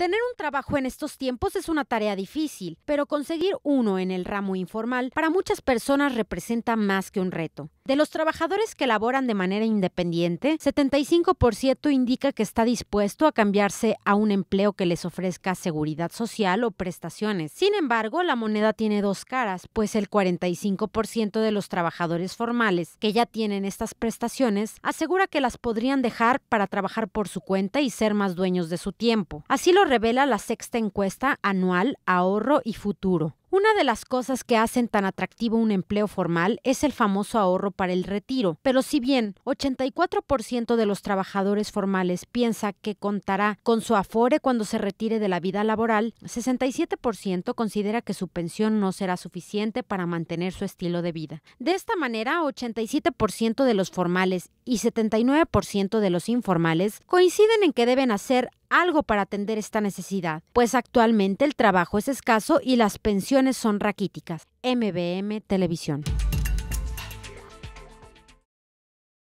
Tener un trabajo en estos tiempos es una tarea difícil, pero conseguir uno en el ramo informal para muchas personas representa más que un reto. De los trabajadores que laboran de manera independiente, 75% indica que está dispuesto a cambiarse a un empleo que les ofrezca seguridad social o prestaciones. Sin embargo, la moneda tiene dos caras, pues el 45% de los trabajadores formales que ya tienen estas prestaciones asegura que las podrían dejar para trabajar por su cuenta y ser más dueños de su tiempo. Así lo revela la sexta encuesta anual Ahorro y Futuro. Una de las cosas que hacen tan atractivo un empleo formal es el famoso ahorro para el retiro, pero si bien 84% de los trabajadores formales piensa que contará con su afore cuando se retire de la vida laboral, 67% considera que su pensión no será suficiente para mantener su estilo de vida. De esta manera, 87% de los formales y 79% de los informales coinciden en que deben hacer algo para atender esta necesidad, pues actualmente el trabajo es escaso y las pensiones son raquíticas. MBM Televisión.